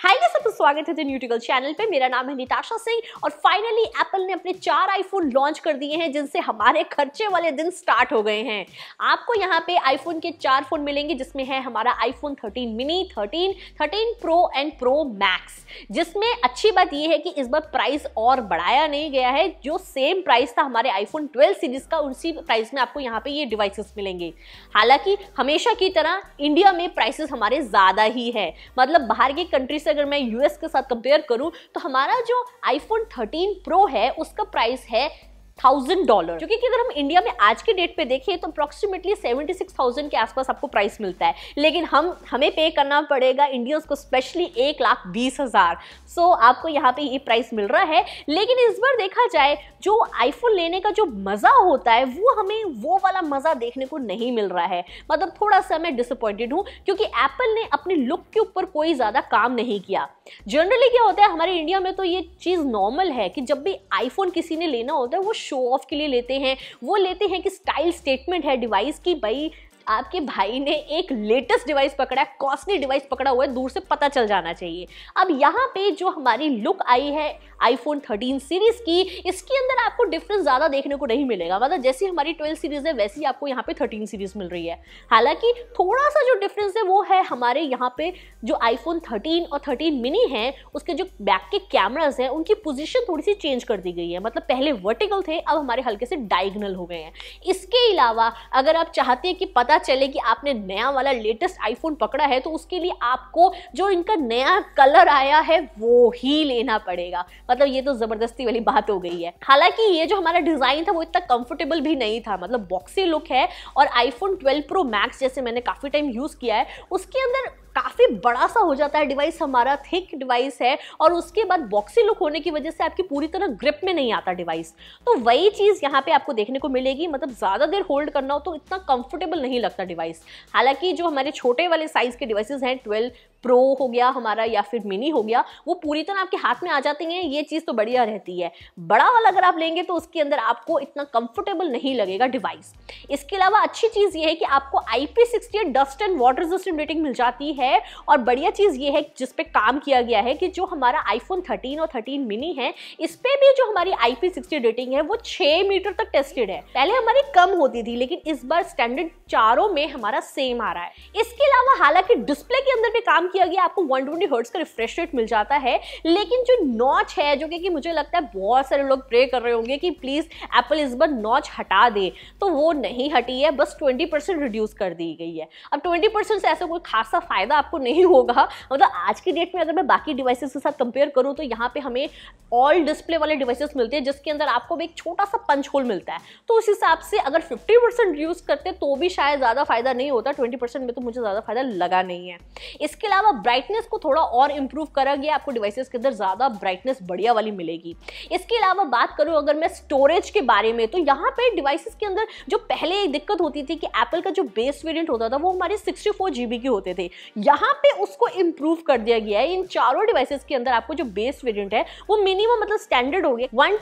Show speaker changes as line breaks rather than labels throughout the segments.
hi guys आपका स्वागत है द न्यूटिकल चैनल पे मेरा नाम है निताशा सिंह और फाइनली एप्पल ने अपने चार आईफोन लॉन्च कर दिए हैं जिनसे हमारे खर्चे वाले दिन स्टार्ट हो गए हैं आपको यहाँ पे आईफोन के चार फोन मिलेंगे जिसमें है हमारा iPhone 13 mini 13, 13 pro and pro max जिसमें अच्छी बात यह है कि इस बार प्राइस और बढ़ाया नहीं गया है जो सेम प्राइस था हमारे आईफोन ट्वेल्व सीरीज का उसी प्राइस में आपको यहाँ पे ये डिवाइसेस मिलेंगे हालांकि हमेशा की तरह इंडिया में प्राइसेस हमारे ज्यादा ही है मतलब बाहर की कंट्री फिर से अगर मैं यूएस के साथ कंपेयर करूं तो हमारा जो आईफोन थर्टीन प्रो है उसका प्राइस है थाउजेंड डॉलर क्योंकि अगर हम इंडिया में आज के डेट पे देखें तो अप्रोक्सीमेटली सेवेंटी सिक्स थाउजेंड के आसपास आपको प्राइस मिलता है लेकिन हम हमें पे करना पड़ेगा इंडियंस को स्पेशली एक लाख बीस हज़ार सो आपको यहाँ पे ये प्राइस मिल रहा है लेकिन इस बार देखा जाए जो आईफोन लेने का जो मज़ा होता है वो हमें वो वाला मज़ा देखने को नहीं मिल रहा है मतलब थोड़ा सा मैं डिसअपॉइंटेड हूँ क्योंकि एप्पल ने अपने लुक के ऊपर कोई ज़्यादा काम नहीं किया जनरली क्या होता है हमारे इंडिया में तो ये चीज़ नॉर्मल है कि जब भी आईफोन किसी ने लेना होता है वो शो ऑफ के लिए लेते हैं वो लेते हैं कि स्टाइल स्टेटमेंट है डिवाइस की भाई आपके भाई ने एक लेटेस्ट डिवाइस पकड़ा है कॉस्टली डिवाइस पकड़ा हुआ है दूर से पता चल जाना चाहिए अब यहाँ पे जो हमारी लुक आई है आईफोन 13 सीरीज की इसके अंदर आपको डिफरेंस ज़्यादा देखने को नहीं मिलेगा मतलब जैसी हमारी 12 सीरीज है वैसी आपको यहाँ पे 13 सीरीज मिल रही है हालांकि थोड़ा सा जो डिफरेंस है वो है हमारे यहाँ पे जो आईफोन 13 और 13 मिनी है उसके जो बैक के कैमराज हैं उनकी पोजिशन थोड़ी सी चेंज कर दी गई है मतलब पहले वर्टिकल थे अब हमारे हल्के से डायगनल हो गए हैं इसके अलावा अगर आप चाहते हैं कि पता चले कि आपने नया वाला लेटेस्ट आईफोन पकड़ा है तो उसके लिए आपको जो इनका नया कलर आया है वो ही लेना पड़ेगा मतलब ये तो ज़बरदस्ती वाली बात हो गई है हालांकि ये जो हमारा डिज़ाइन था वो इतना कंफर्टेबल भी नहीं था मतलब बॉक्सी लुक है और आईफोन 12 प्रो मैक्स जैसे मैंने काफ़ी टाइम यूज़ किया है उसके अंदर काफ़ी बड़ा सा हो जाता है डिवाइस हमारा थिक डिवाइस है और उसके बाद बॉक्सी लुक होने की वजह से आपकी पूरी तरह ग्रिप में नहीं आता डिवाइस तो वही चीज़ यहाँ पे आपको देखने को मिलेगी मतलब ज़्यादा देर होल्ड करना हो तो इतना कंफर्टेबल नहीं लगता डिवाइस हालांकि जो हमारे छोटे वाले साइज़ के डिवाइसेज हैं ट्वेल्व प्रो हो गया हमारा या फिर मिनी हो गया वो पूरी तरह आपके हाथ में आ जाती हैं ये चीज़ तो बढ़िया रहती है बड़ा वाला अगर आप लेंगे तो उसके अंदर आपको इतना कंफर्टेबल नहीं लगेगा डिवाइस इसके अलावा अच्छी चीज़ ये है कि आपको I P dust and water resistant rating मिल जाती है और बढ़िया चीज़ ये है जिस पर काम किया गया है कि जो हमारा आईफोन थर्टीन और थर्टीन मिनी है इस पर भी जो हमारी आई पी सिक्सटी रेटिंग है वो छः मीटर तक टेस्टेड है पहले हमारी कम होती थी लेकिन इस बार स्टैंडर्ड चारों में हमारा सेम आ रहा है इसके अलावा हालांकि डिस्प्ले के अंदर भी काम किया गया आपको 120 ट्वेंटी हर्ट्स का रिफ्रेश रेट मिल जाता है लेकिन जो नॉच है जो कि मुझे लगता है बहुत सारे लोग प्रे कर रहे होंगे कि प्लीज़ एप्पल इस बार नॉच हटा दे तो वो नहीं हटी है बस ट्वेंटी परसेंट रिड्यूस कर दी गई है अब ट्वेंटी परसेंट से ऐसा कोई खासा फ़ायदा आपको नहीं होगा मतलब आज की डेट में अगर मैं बाकी डिवाइसेस के साथ कंपेयर करूँ तो यहाँ पे हमें ऑल डिस्प्ले वाले डिवाइसेस मिलते हैं जिसके अंदर आपको एक छोटा सा पंच होल मिलता है तो उस हिसाब से अगर फिफ्टी परसेंट यूज़ करते तो भी शायद ज़्यादा फायदा नहीं होता ट्वेंटी परसेंट में तो मुझे ज़्यादा फायदा लगा नहीं है इसके अलावा अलावा ब्राइटनेस को थोड़ा और इंप्रूव करा गया आपको डिवाइसेस के अंदर ज़्यादा ब्राइटनेस बढ़िया वाली मिलेगी इसके अलावा बात करूँ अगर मैं स्टोरेज के बारे में तो यहाँ पर डिवाइसेस के अंदर जो पहले एक दिक्कत होती थी कि एप्पल का जो बेस वेरियंट होता था वो हमारे सिक्सटी फोर के होते थे यहाँ पे उसको इम्प्रूव कर दिया गया है इन चारों डिवाइसेस के अंदर आपको जो बेस वेरियंट है वो मिनिमम मतलब स्टैंडर्ड हो गया वन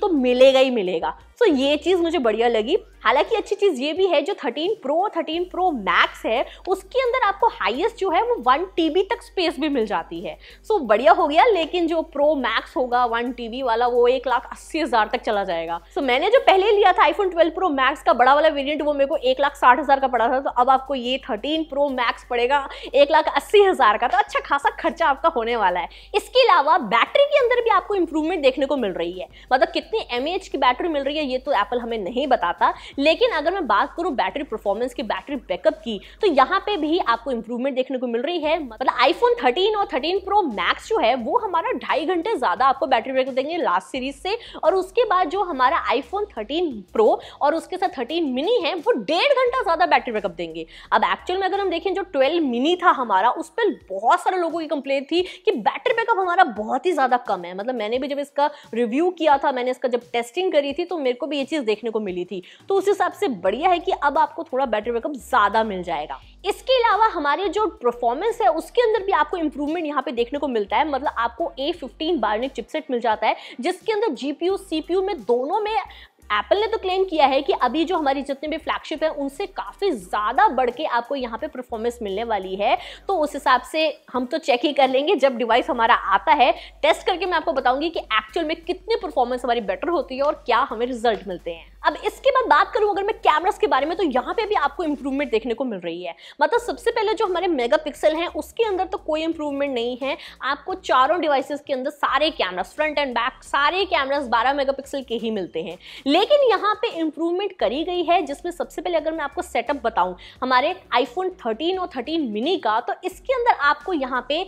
तो मिलेगा ही मिलेगा सो so, ये चीज़ मुझे बढ़िया लगी हालांकि अच्छी चीज़ ये भी है जो 13 प्रो 13 प्रो मैक्स है उसके अंदर आपको हाईएस्ट जो है वो वन टी तक स्पेस भी मिल जाती है सो so, बढ़िया हो गया लेकिन जो प्रो मैक्स होगा वन टी वाला वो एक लाख अस्सी हज़ार तक चला जाएगा सो so, मैंने जो पहले लिया था आईफोन ट्वेल्व प्रो मैक्स का बड़ा वाला वेरियंट वो मेरे को एक लाख साठ हज़ार का पड़ा था तो अब आपको ये थर्टीन प्रो मैक्स पड़ेगा एक लाख अस्सी हज़ार का तो अच्छा खासा खर्चा आपका होने वाला है इसके अलावा बैटरी के अंदर भी आपको इंप्रूवमेंट देखने को मिल रही है मतलब कितनी एम की बैटरी मिल रही है ये तो एप्पल हमें नहीं बताता लेकिन अगर मैं बात करूँ बैटरी परफॉर्मेंस की बैटरी बैकअप की तो यहाँ पे भी आपको इंप्रूवमेंट देखने को मिल रही है बैटरी है मतलब आईफोन 13 और 13 प्रो मैक्स जो है वो हमारा ढाई घंटे ज्यादा आपको बैटरी बैकअप देंगे लास्ट सीरीज से और उसके बाद जो हमारा आईफोन 13 प्रो और उसके साथ 13 मिनी है वो डेढ़ घंटा ज्यादा बैटरी बैकअप देंगे अब एक्चुअल में अगर हम देखें जो ट्वेल्व मिनी था हमारा उस पर बहुत सारे लोगों की कंप्लेन थी कि बैटरी बैकअप हमारा बहुत ही ज्यादा कम है मतलब मैंने भी जब इसका रिव्यू किया था मैंने इसका जब टेस्टिंग करी थी तो मेरे को भी ये चीज देखने को मिली थी तो उस हिसाब से बढ़िया है कि अब आपको थोड़ा बैटरी बैकअप ज्यादा मिल जाएगा इसके अलावा हमारे जो परफॉर्मेंस परफॉर्मेंस है उसके अंदर भी आपको इंप्रूवमेंट यहाँ पे देखने को मिलता है मतलब आपको ए फिफ्टीन बायोनिक चिपसेट मिल जाता है जिसके अंदर जीपीयू सीपीयू में दोनों में एप्पल ने तो क्लेम किया है कि अभी जो हमारी जितने भी फ्लैगशिप है उनसे काफ़ी ज़्यादा बढ़ के आपको यहाँ पे परफॉर्मेंस मिलने वाली है तो उस हिसाब से हम तो चेक ही कर लेंगे जब डिवाइस हमारा आता है टेस्ट करके मैं आपको बताऊंगी कि एक्चुअल में कितनी परफॉर्मेंस हमारी बेटर होती है और क्या हमें रिजल्ट मिलते हैं अब इसके बाद बात करूँ अगर मैं कैमरास के बारे में तो यहाँ पे भी आपको इम्प्रूवमेंट देखने को मिल रही है मतलब सबसे पहले जो हमारे मेगा पिक्सल हैं उसके अंदर तो कोई इम्प्रूवमेंट नहीं है आपको चारों डिवाइसेस के अंदर सारे कैमरास फ्रंट एंड बैक सारे कैमरास 12 मेगापिक्सल के ही मिलते हैं लेकिन यहाँ पे इम्प्रूवमेंट करी गई है जिसमें सबसे पहले अगर मैं आपको सेटअप बताऊँ हमारे आईफोन थर्टीन और थर्टीन मिनी का तो इसके अंदर आपको यहाँ पे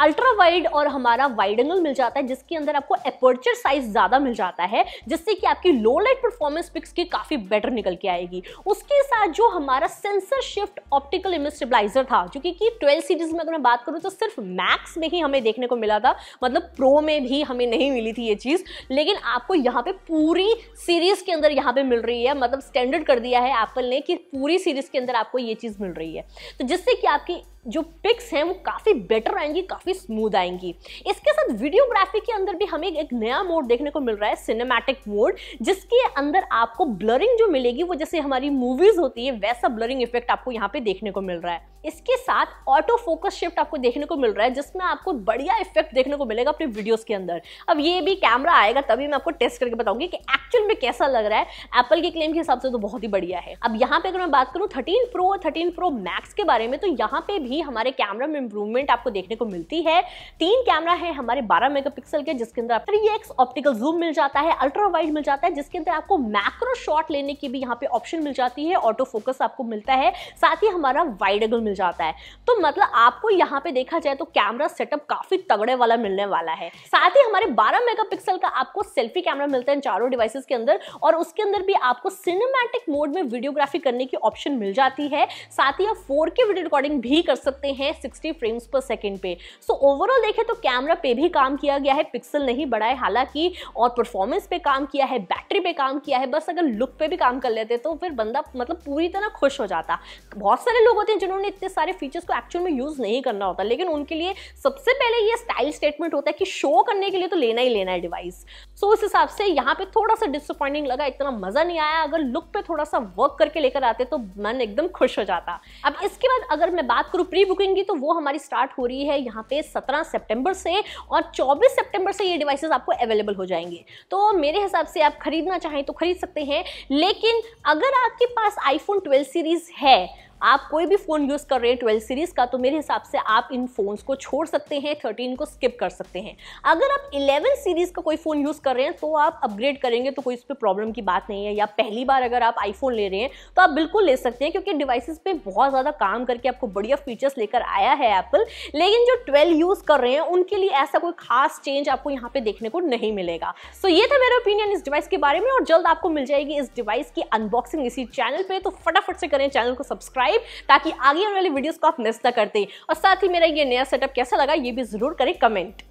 अल्ट्रा वाइड और हमारा वाइड एंगल मिल जाता है जिसके अंदर आपको अपर्चर साइज ज़्यादा मिल जाता है जिससे कि आपकी लो लाइट परफॉर्मेंस पिक्स की काफ़ी बेटर निकल के आएगी उसके साथ जो हमारा sensor shift optical image stabiliser था जो कि ट्वेल्व सीरीज में अगर मैं बात करूँ तो सिर्फ मैक्स में ही हमें देखने को मिला था मतलब प्रो में भी हमें नहीं मिली थी ये चीज़ लेकिन आपको यहाँ पे पूरी सीरीज के अंदर यहाँ पे मिल रही है मतलब स्टैंडर्ड कर दिया है एप्पल ने कि पूरी सीरीज के अंदर आपको ये चीज़ मिल रही है तो जिससे कि आपकी जो पिक्स हैं वो काफ़ी बेटर आएंगी काफ़ी स्मूद आएंगी इसके साथ वीडियोग्राफी के अंदर भी हमें एक नया मोड देखने को मिल रहा है सिनेमैटिक मोड जिसके अंदर आपको ब्लरिंग जो मिलेगी वो जैसे हमारी मूवीज़ होती है वैसा ब्लरिंग इफेक्ट आपको यहाँ पे देखने को मिल रहा है इसके साथ ऑटो फोकस शिफ्ट आपको देखने को मिल रहा है जिसमें आपको बढ़िया इफेक्ट देखने को मिलेगा अपने वीडियोस के अंदर अब ये भी कैमरा आएगा तभी मैं आपको टेस्ट करके बताऊंगी कि एक्चुअल में कैसा लग रहा है एप्पल के क्लेम के हिसाब से तो बहुत ही बढ़िया है अब यहाँ पे अगर मैं बात करूँ थर्टीन प्रो और थर्टीन प्रो मैक्स के बारे में तो यहाँ पे भी भी हमारे कैमरा में इंप्रूवमेंट आपको देखने को मिलती है तीन कैमरा है हमारे 12 मेगापिक्सल के जिसके अंदर थ्री एक्स ऑप्टिकल जूम मिल जाता है अल्ट्रा वाइड मिल जाता है जिसके अंदर आपको मैक्रो शॉट लेने की भी यहाँ पे ऑप्शन मिल जाती है ऑटो फोकस आपको मिलता है साथ ही हमारा वाइड एगल मिल जाता है तो मतलब आपको यहाँ पे देखा जाए तो कैमरा सेटअप काफी तगड़े वाला मिलने वाला है साथ ही हमारे बारह मेगापिक्सल का आपको सेल्फी कैमरा मिलता है चारों डिवाइसेस के अंदर और उसके अंदर भी आपको सिनेमैटिक मोड में वीडियोग्राफी करने की ऑप्शन मिल जाती है साथ ही आप फोर वीडियो रिकॉर्डिंग भी कर सकते हैं 60 फ्रेम्स पर सेकेंड पे सो so, ओवरऑल देखें तो कैमरा पे भी काम किया गया है पिक्सल नहीं बढ़ा है हालांकि और परफॉर्मेंस पे काम किया है बैटरी पे काम किया है बस अगर लुक पे भी काम कर लेते तो फिर बंदा मतलब पूरी तरह खुश हो जाता बहुत सारे लोग होते हैं जिन्होंने इतने सारे फीचर्स को एक्चुअल में यूज़ नहीं करना होता लेकिन उनके लिए सबसे पहले ये स्टाइल स्टेटमेंट होता है कि शो करने के लिए तो लेना ही लेना है डिवाइस सो so, उस हिसाब से यहाँ पे थोड़ा सा डिसअपॉइंटिंग लगा इतना मज़ा नहीं आया अगर लुक पे थोड़ा सा वर्क करके लेकर आते तो मन एकदम खुश हो जाता अब इसके बाद अगर मैं बात करूँ प्री बुकिंग की तो वो हमारी स्टार्ट हो रही है यहाँ पे सत्रह सितंबर से और चौबीस सितंबर से ये डिवाइसेज आपको अवेलेबल हो जाएंगे तो मेरे हिसाब से आप खरीदना चाहें तो खरीद सकते हैं लेकिन अगर आपके पास आईफोन ट्वेल्व सीरीज़ है आप कोई भी फ़ोन यूज़ कर रहे हैं ट्वेल्व सीरीज़ का तो मेरे हिसाब से आप इन फ़ोन्स को छोड़ सकते हैं थर्टीन को स्किप कर सकते हैं अगर आप इलेवन सीरीज़ का कोई फ़ोन यूज़ कर रहे हैं तो आप अपग्रेड करेंगे तो कोई इस पर प्रॉब्लम की बात नहीं है या पहली बार अगर आप आईफोन ले रहे हैं तो आप बिल्कुल ले सकते हैं क्योंकि डिवाइसेस पे बहुत ज़्यादा काम करके आपको बढ़िया फीचर्स लेकर आया है एप्पल लेकिन जो ट्वेल्व यूज़ कर रहे हैं उनके लिए ऐसा कोई खास चेंज आपको यहाँ पर देखने को नहीं मिलेगा सो ये था मेरा ओपिनियन इस डिवाइस के बारे में और जल्द आपको मिल जाएगी इस डिवाइस की अनबॉक्सिंग इसी चैनल पर तो फटाफट से करें चैनल को सब्सक्राइब सब्सक्राइब ताकि आगे आने वाली वीडियोस को आप मिस ना करते और साथ ही मेरा ये नया सेटअप कैसा लगा ये भी जरूर करें कमेंट